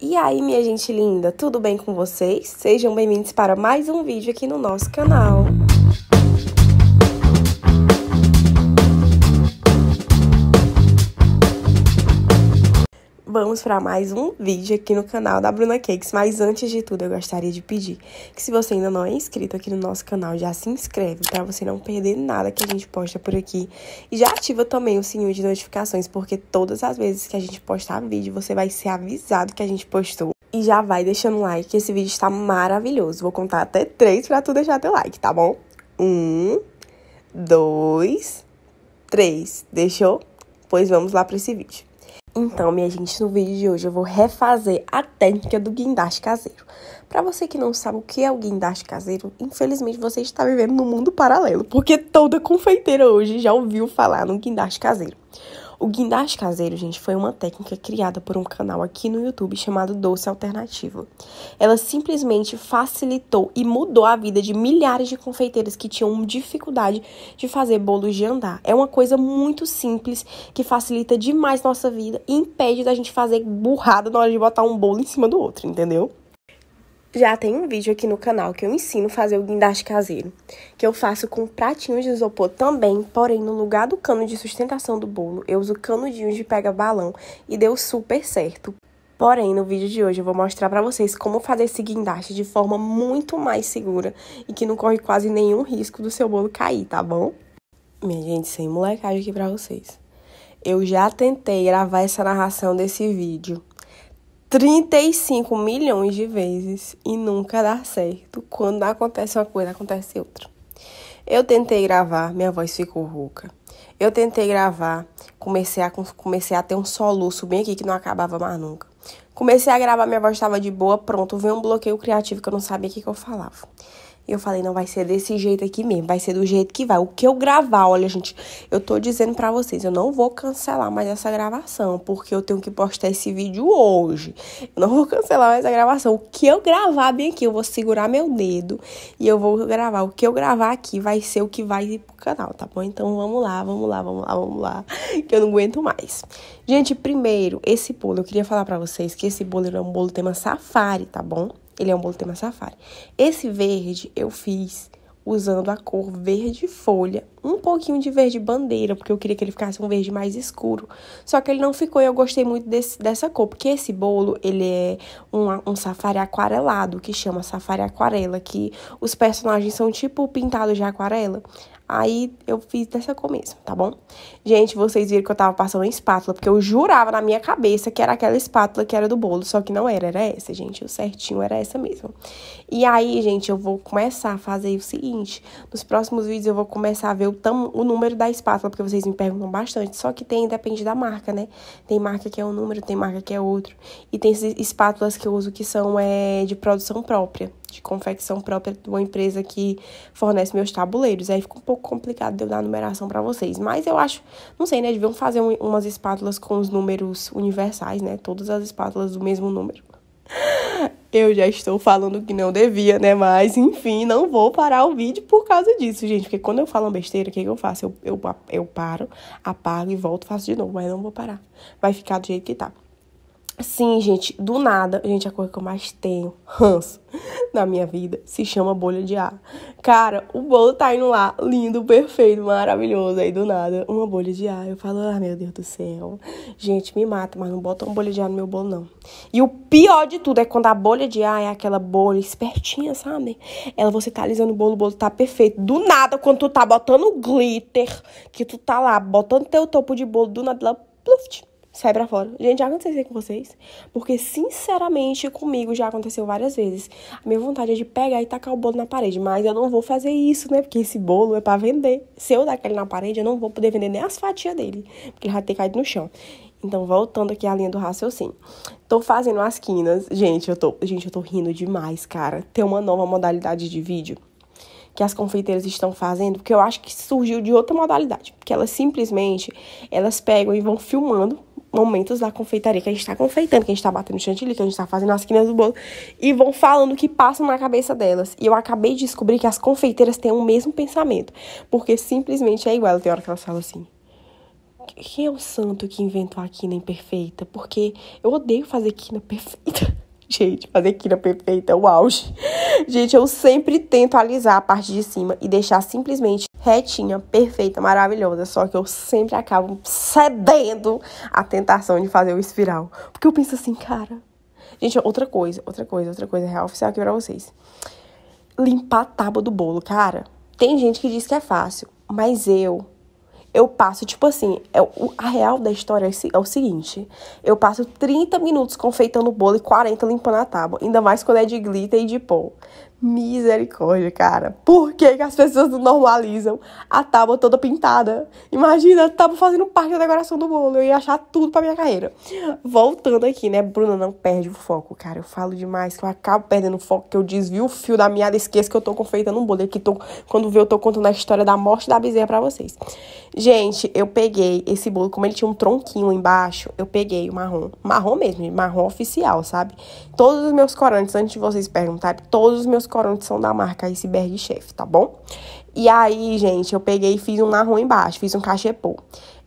E aí, minha gente linda, tudo bem com vocês? Sejam bem-vindos para mais um vídeo aqui no nosso canal. vamos para mais um vídeo aqui no canal da Bruna Cakes. Mas antes de tudo, eu gostaria de pedir que se você ainda não é inscrito aqui no nosso canal, já se inscreve para você não perder nada que a gente posta por aqui. E já ativa também o sininho de notificações, porque todas as vezes que a gente postar vídeo, você vai ser avisado que a gente postou. E já vai deixando um like, esse vídeo está maravilhoso. Vou contar até três para tu deixar teu like, tá bom? Um, dois, três. Deixou? Pois vamos lá para esse vídeo. Então, minha gente, no vídeo de hoje eu vou refazer a técnica do guindaste caseiro. Para você que não sabe o que é o guindaste caseiro, infelizmente você está vivendo num mundo paralelo, porque toda confeiteira hoje já ouviu falar no guindaste caseiro. O guindaste caseiro, gente, foi uma técnica criada por um canal aqui no YouTube chamado Doce Alternativo. Ela simplesmente facilitou e mudou a vida de milhares de confeiteiras que tinham dificuldade de fazer bolos de andar. É uma coisa muito simples que facilita demais nossa vida e impede da gente fazer burrada na hora de botar um bolo em cima do outro, entendeu? Já tem um vídeo aqui no canal que eu ensino a fazer o guindaste caseiro, que eu faço com pratinhos de isopor também, porém no lugar do cano de sustentação do bolo, eu uso canudinhos de pega-balão e deu super certo. Porém, no vídeo de hoje eu vou mostrar para vocês como fazer esse guindaste de forma muito mais segura e que não corre quase nenhum risco do seu bolo cair, tá bom? Minha gente, sem molecagem aqui pra vocês. Eu já tentei gravar essa narração desse vídeo, 35 milhões de vezes e nunca dá certo. Quando acontece uma coisa, acontece outra. Eu tentei gravar, minha voz ficou rouca. Eu tentei gravar, comecei a, comecei a ter um soluço bem aqui que não acabava mais nunca. Comecei a gravar, minha voz estava de boa, pronto, veio um bloqueio criativo que eu não sabia o que, que eu falava. E eu falei, não vai ser desse jeito aqui mesmo, vai ser do jeito que vai. O que eu gravar, olha, gente, eu tô dizendo para vocês, eu não vou cancelar mais essa gravação, porque eu tenho que postar esse vídeo hoje. Eu não vou cancelar mais a gravação. O que eu gravar bem aqui, eu vou segurar meu dedo e eu vou gravar. O que eu gravar aqui vai ser o que vai ir pro canal, tá bom? Então vamos lá, vamos lá, vamos lá, vamos lá, que eu não aguento mais. Gente, primeiro, esse bolo, eu queria falar para vocês que esse bolo é um bolo tema safari, tá bom? Ele é um bolo tema safari. Esse verde eu fiz usando a cor verde folha, um pouquinho de verde bandeira, porque eu queria que ele ficasse um verde mais escuro. Só que ele não ficou e eu gostei muito desse, dessa cor, porque esse bolo, ele é um, um safari aquarelado, que chama safari aquarela, que os personagens são tipo pintados de aquarela. Aí eu fiz dessa começo, mesmo, tá bom? Gente, vocês viram que eu tava passando uma espátula, porque eu jurava na minha cabeça que era aquela espátula que era do bolo, só que não era, era essa, gente. O certinho era essa mesmo. E aí, gente, eu vou começar a fazer o seguinte: nos próximos vídeos eu vou começar a ver o, tam, o número da espátula, porque vocês me perguntam bastante. Só que tem, depende da marca, né? Tem marca que é um número, tem marca que é outro. E tem espátulas que eu uso que são é, de produção própria de confecção própria de uma empresa que fornece meus tabuleiros. Aí fica um pouco complicado de eu dar a numeração para vocês. Mas eu acho, não sei, né? Deviam fazer um, umas espátulas com os números universais, né? Todas as espátulas do mesmo número. Eu já estou falando que não devia, né? Mas, enfim, não vou parar o vídeo por causa disso, gente. Porque quando eu falo uma besteira, o que, que eu faço? Eu, eu, eu paro, apago e volto, faço de novo. Mas não vou parar. Vai ficar do jeito que tá. Sim, gente, do nada, gente, a coisa que eu mais tenho ranço na minha vida se chama bolha de ar. Cara, o bolo tá indo lá, lindo, perfeito, maravilhoso. Aí do nada, uma bolha de ar. Eu falo, ah, meu Deus do céu. Gente, me mata, mas não bota uma bolha de ar no meu bolo, não. E o pior de tudo é quando a bolha de ar é aquela bolha espertinha, sabe? Ela, você tá alisando o bolo, o bolo tá perfeito. Do nada, quando tu tá botando glitter, que tu tá lá botando teu topo de bolo, do nada ela, pluft, sai pra fora. Gente, já aconteceu isso com vocês? Porque, sinceramente, comigo já aconteceu várias vezes. A minha vontade é de pegar e tacar o bolo na parede, mas eu não vou fazer isso, né? Porque esse bolo é para vender. Se eu dar aquele na parede, eu não vou poder vender nem as fatias dele, porque vai ter caído no chão. Então, voltando aqui à linha do raciocínio. Tô fazendo as quinas. Gente, eu tô, gente, eu tô rindo demais, cara. Tem uma nova modalidade de vídeo que as confeiteiras estão fazendo, porque eu acho que surgiu de outra modalidade, porque elas simplesmente elas pegam e vão filmando momentos da confeitaria que a gente tá confeitando, que a gente tá batendo chantilly, que a gente tá fazendo as quinas do bolo, e vão falando o que passam na cabeça delas. E eu acabei de descobrir que as confeiteiras têm o mesmo pensamento, porque simplesmente é igual. Tem hora que elas falam assim: quem é o santo que inventou a quina imperfeita? Porque eu odeio fazer quina perfeita. Gente, fazer quina é perfeita é o auge. Gente, eu sempre tento alisar a parte de cima e deixar simplesmente retinha, perfeita, maravilhosa. Só que eu sempre acabo cedendo à tentação de fazer o espiral. Porque eu penso assim, cara. Gente, outra coisa, outra coisa, outra coisa real oficial aqui pra vocês. Limpar a tábua do bolo, cara. Tem gente que diz que é fácil, mas eu eu passo, tipo assim, é, o, a real da história é, é o seguinte: eu passo 30 minutos confeitando o bolo e 40 limpando a tábua, ainda mais quando é de glitter e de pó. Misericórdia, cara. Por que, que as pessoas não normalizam a tábua toda pintada? Imagina a tábua fazendo parte da decoração do bolo. Eu ia achar tudo pra minha carreira. Voltando aqui, né? Bruna, não perde o foco, cara. Eu falo demais que eu acabo perdendo o foco, que eu desvio o fio da meada, esqueço que eu tô confeitando um bolo. E que tô, quando vê, eu tô contando a história da morte da bezerra pra vocês. Gente, eu peguei esse bolo, como ele tinha um tronquinho embaixo, eu peguei o marrom. Marrom mesmo, marrom oficial, sabe? Todos os meus corantes, antes de vocês perguntarem, todos os meus corantes são da marca Iceberg Chef, tá bom? E aí, gente, eu peguei e fiz um rua embaixo, fiz um cachepô.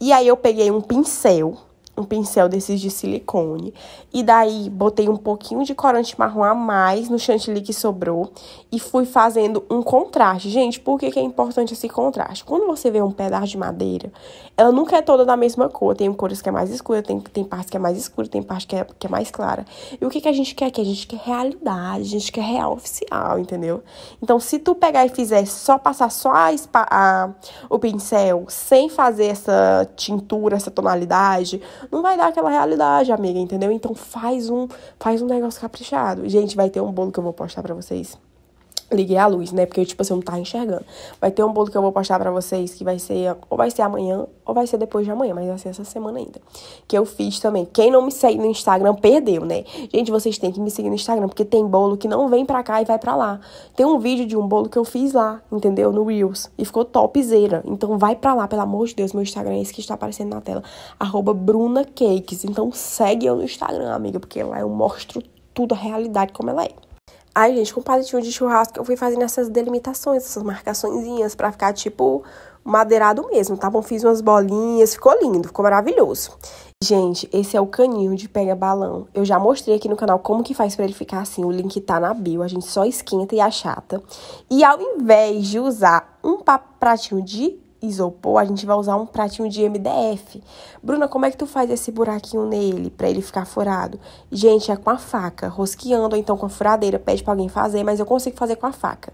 E aí eu peguei um pincel um pincel desses de silicone. E daí botei um pouquinho de corante marrom a mais no chantilly que sobrou e fui fazendo um contraste. Gente, por que, que é importante esse contraste? Quando você vê um pedaço de madeira, ela nunca é toda da mesma cor. Tem cores que é mais escura, tem, tem parte que é mais escura, tem parte que é, que é mais clara. E o que, que a gente quer aqui? A gente quer realidade, a gente quer real oficial, entendeu? Então, se tu pegar e fizer só passar só a, a o pincel sem fazer essa tintura, essa tonalidade, não vai dar aquela realidade, amiga, entendeu? Então faz um, faz um negócio caprichado. Gente, vai ter um bolo que eu vou postar para vocês liguei a luz, né? Porque, tipo assim, eu não tava enxergando. Vai ter um bolo que eu vou postar pra vocês que vai ser, ou vai ser amanhã, ou vai ser depois de amanhã, mas vai ser essa semana ainda. Que eu fiz também. Quem não me segue no Instagram perdeu, né? Gente, vocês têm que me seguir no Instagram, porque tem bolo que não vem pra cá e vai pra lá. Tem um vídeo de um bolo que eu fiz lá, entendeu? No Reels. E ficou topzera. Então vai pra lá, pelo amor de Deus. Meu Instagram é esse que está aparecendo na tela. @brunacakes. Então segue eu no Instagram, amiga, porque lá eu mostro tudo, a realidade como ela é. Ai gente, com palitinho de churrasco, eu fui fazendo essas delimitações, essas marcaçõezinhas pra ficar tipo madeirado mesmo, tá bom? Fiz umas bolinhas, ficou lindo, ficou maravilhoso. Gente, esse é o caninho de pega-balão. Eu já mostrei aqui no canal como que faz para ele ficar assim. O link tá na bio, a gente só esquenta e achata. E ao invés de usar um pratinho de isopor, a gente vai usar um pratinho de MDF. Bruna, como é que tu faz esse buraquinho nele para ele ficar furado? Gente, é com a faca, rosqueando ou então com a furadeira, pede para alguém fazer, mas eu consigo fazer com a faca.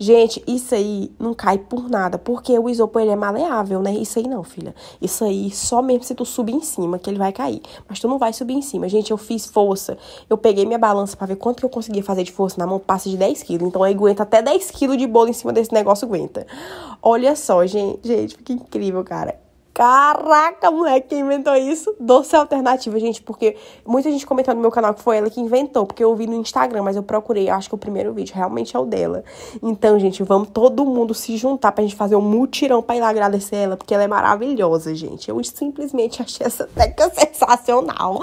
Gente, isso aí não cai por nada, porque o isopor ele é maleável, né? Isso aí não, filha. Isso aí só mesmo se tu subir em cima que ele vai cair, mas tu não vai subir em cima. Gente, eu fiz força. Eu peguei minha balança para ver quanto que eu conseguia fazer de força na mão, passa de 10 quilos. Então aí aguenta até 10 quilos de bolo em cima desse negócio aguenta. Olha só, gente, Gente, fica incrível, cara. Caraca, moleque, quem inventou isso? Doce alternativa, gente, porque muita gente comentou no meu canal que foi ela que inventou, porque eu vi no Instagram, mas eu procurei, eu acho que o primeiro vídeo realmente é o dela. Então, gente, vamos todo mundo se juntar pra gente fazer um mutirão pra ir lá agradecer ela, porque ela é maravilhosa, gente. Eu simplesmente achei essa técnica sensacional.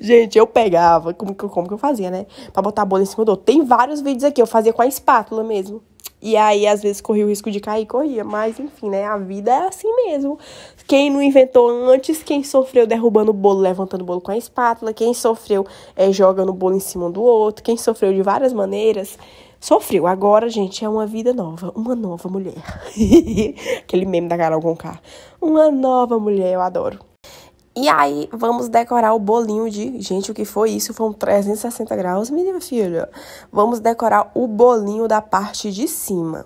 Gente, eu pegava, como que, como que eu fazia, né? Pra botar a bola em cima do outro. Tem vários vídeos aqui, eu fazia com a espátula mesmo. E aí, às vezes, corria o risco de cair, corria. Mas, enfim, né? A vida é assim mesmo. Quem não inventou antes, quem sofreu derrubando o bolo, levantando o bolo com a espátula, quem sofreu é, jogando o bolo em cima do outro, quem sofreu de várias maneiras, sofreu. Agora, gente, é uma vida nova, uma nova mulher. Aquele meme da Carol Conká. Uma nova mulher, eu adoro. E aí, vamos decorar o bolinho de. Gente, o que foi isso? foi um 360 graus, minha filha. Vamos decorar o bolinho da parte de cima.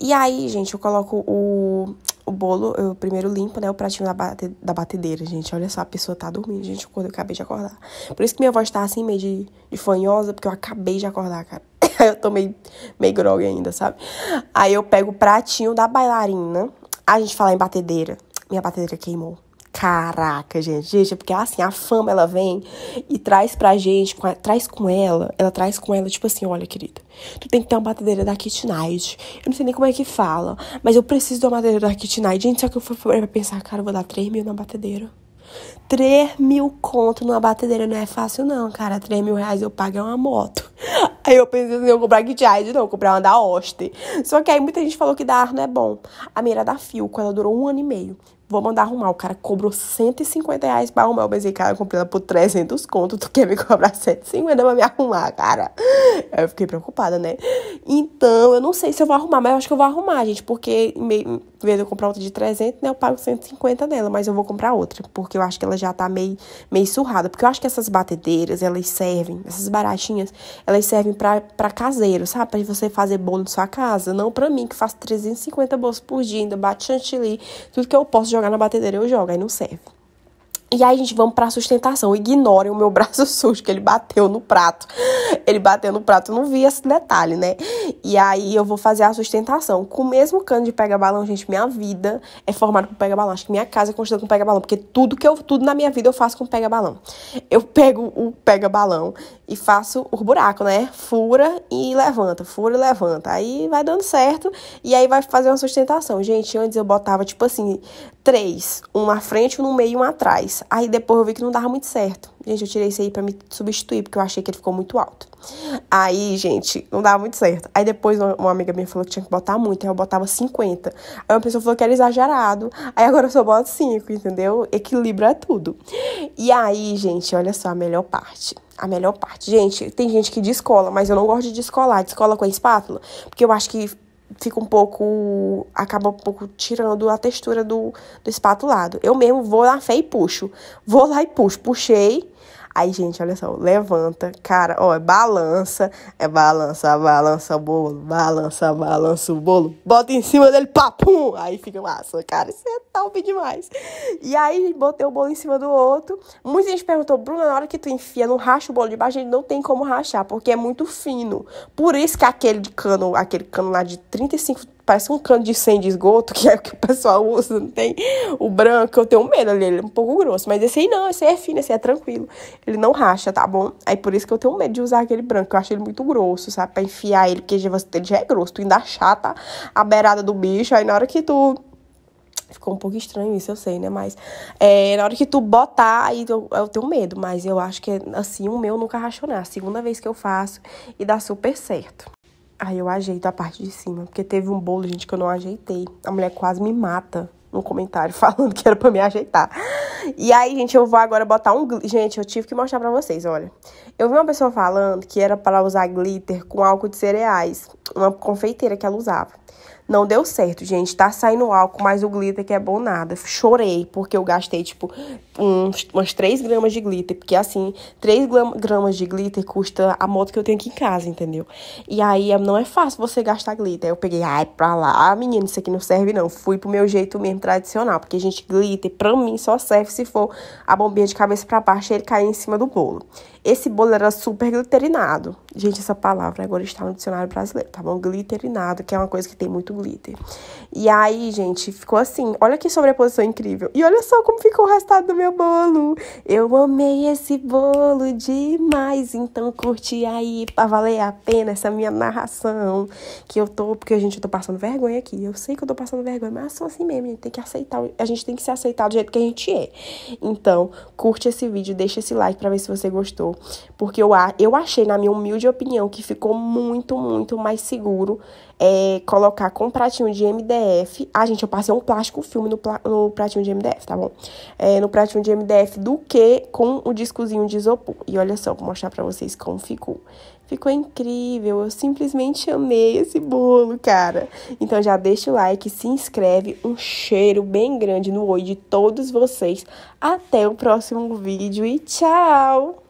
E aí, gente, eu coloco o, o bolo. Eu primeiro limpo, né? O pratinho da, bate, da batedeira, gente. Olha só, a pessoa tá dormindo, gente. eu acabei de acordar. Por isso que minha voz tá assim, meio de, de fanhosa, porque eu acabei de acordar, cara. eu tô meio, meio grogue ainda, sabe? Aí eu pego o pratinho da bailarina. A gente fala em batedeira. Minha batedeira queimou. Caraca, gente. Gente, é porque assim, a fama ela vem e traz pra gente, com a, traz com ela, ela traz com ela, tipo assim, olha, querida, tu tem que ter uma batedeira da Kitnight. Eu não sei nem como é que fala, mas eu preciso de uma batedeira da Kitnight. Gente, só que eu fui pra pensar, cara, eu vou dar 3 mil na batedeira. 3 mil conto numa batedeira não é fácil, não, cara. 3 mil reais eu pago é uma moto. Aí eu pensei assim, eu vou comprar que de não, comprar uma da Oster. Só que aí muita gente falou que da Arno é bom. A minha era da Filco, ela durou um ano e meio. Vou mandar arrumar. O cara cobrou 150 reais pra arrumar. Eu pensei, cara, eu comprei ela por 300 conto. Tu quer me cobrar 150 pra me arrumar, cara? Aí eu fiquei preocupada, né? Então, eu não sei se eu vou arrumar, mas eu acho que eu vou arrumar, gente. Porque em vez de eu comprar outra de 300, né? Eu pago 150 dela, mas eu vou comprar outra. Porque eu acho que ela já tá meio, meio surrada. Porque eu acho que essas batedeiras, elas servem, essas baratinhas, elas servem para caseiro, sabe? Para você fazer bolo de sua casa. Não para mim, que faço 350 bolos por dia, ainda bate chantilly. Tudo que eu posso jogar na batedeira eu jogo, aí não serve. E aí, gente, vamos pra sustentação. Ignorem o meu braço sujo, que ele bateu no prato. Ele bateu no prato, eu não vi esse detalhe, né? E aí, eu vou fazer a sustentação. Com o mesmo cano de pega-balão, gente, minha vida é formada com pega-balão. Acho que minha casa é construída com pega-balão, porque tudo que eu, tudo na minha vida eu faço com pega-balão. Eu pego o pega-balão e faço o buraco, né? Fura e levanta, fura e levanta. Aí vai dando certo e aí vai fazer uma sustentação. Gente, antes eu botava tipo assim, três, um na frente, um no meio e um atrás. Aí depois eu vi que não dava muito certo. Gente, eu tirei esse aí pra me substituir, porque eu achei que ele ficou muito alto. Aí, gente, não dava muito certo. Aí depois uma amiga minha falou que tinha que botar muito, aí eu botava 50. Aí uma pessoa falou que era exagerado. Aí agora eu só boto 5, entendeu? Equilibra é tudo. E aí, gente, olha só a melhor parte. A melhor parte. Gente, tem gente que descola, mas eu não gosto de descolar. Descola com a espátula, porque eu acho que fica um pouco. acaba um pouco tirando a textura do, do espatulado. Eu mesmo vou na fé e puxo. Vou lá e puxo. Puxei. Aí, gente, olha só, levanta, cara, ó, balança, é balança, balança o bolo, balança, balança o bolo, bota em cima dele, papum! Aí fica massa, cara, isso é top demais. E aí, botei o bolo em cima do outro. Muita gente perguntou, Bruna, na hora que tu enfia, não racha o bolo de baixo, ele não tem como rachar, porque é muito fino. Por isso que aquele de cano, aquele cano lá de 35 Parece um cano de sem de esgoto, que é o que o pessoal usa, não tem? O branco, eu tenho medo ali, ele é um pouco grosso. Mas esse aí não, esse aí é fino, esse aí é tranquilo. Ele não racha, tá bom? Aí por isso que eu tenho medo de usar aquele branco, eu acho ele muito grosso, sabe? Pra enfiar ele, porque ele já é grosso. Tu ainda chata a beirada do bicho, aí na hora que tu Ficou um pouco estranho isso, eu sei, né? Mas é, na hora que tu botar, aí eu, eu, tenho medo. Mas eu acho que, assim, o meu nunca rachou, né? A segunda vez que eu faço e dá super certo. Aí eu ajeito a parte de cima, porque teve um bolo, gente, que eu não ajeitei. A mulher quase me mata no comentário falando que era para me ajeitar. E aí, gente, eu vou agora botar um, gente, eu tive que mostrar para vocês, olha. Eu vi uma pessoa falando que era para usar glitter com álcool de cereais, uma confeiteira que ela usava. Não deu certo, gente. Tá saindo álcool, mas o glitter que é bom nada. Chorei, porque eu gastei, tipo, uns, umas 3 gramas de glitter. Porque, assim, 3 gramas de glitter custa a moto que eu tenho aqui em casa, entendeu? E aí, é, não é fácil você gastar glitter. Eu peguei, ai, pra lá. Ah, menina, isso aqui não serve, não. Fui pro meu jeito mesmo tradicional. Porque, gente, glitter, pra mim, só serve se for a bombinha de cabeça pra baixo e ele cair em cima do bolo. Esse bolo era super glitterinado. Gente, essa palavra agora está no dicionário brasileiro, tá bom? Glitterinado, que é uma coisa que tem muito glitter. E aí, gente, ficou assim. Olha que sobreposição incrível. E olha só como ficou o restado do meu bolo. Eu amei esse bolo demais. Então, curte aí pra valer a pena essa minha narração. Que eu tô... Porque, gente, eu tô passando vergonha aqui. Eu sei que eu tô passando vergonha, mas sou assim mesmo. A gente tem que aceitar. A gente tem que se aceitar do jeito que a gente é. Então, curte esse vídeo, deixa esse like pra ver se você gostou. Porque eu, eu achei, na minha humilde opinião, que ficou muito, muito mais seguro é, colocar com pratinho de MDF. Ah, gente, eu passei um plástico filme no, no pratinho de MDF, tá bom? É, no pratinho de MDF do que com o discozinho de isopor. E olha só, vou mostrar pra vocês como ficou. Ficou incrível, eu simplesmente amei esse bolo, cara. Então já deixa o like, se inscreve, um cheiro bem grande no oi de todos vocês. Até o próximo vídeo e tchau!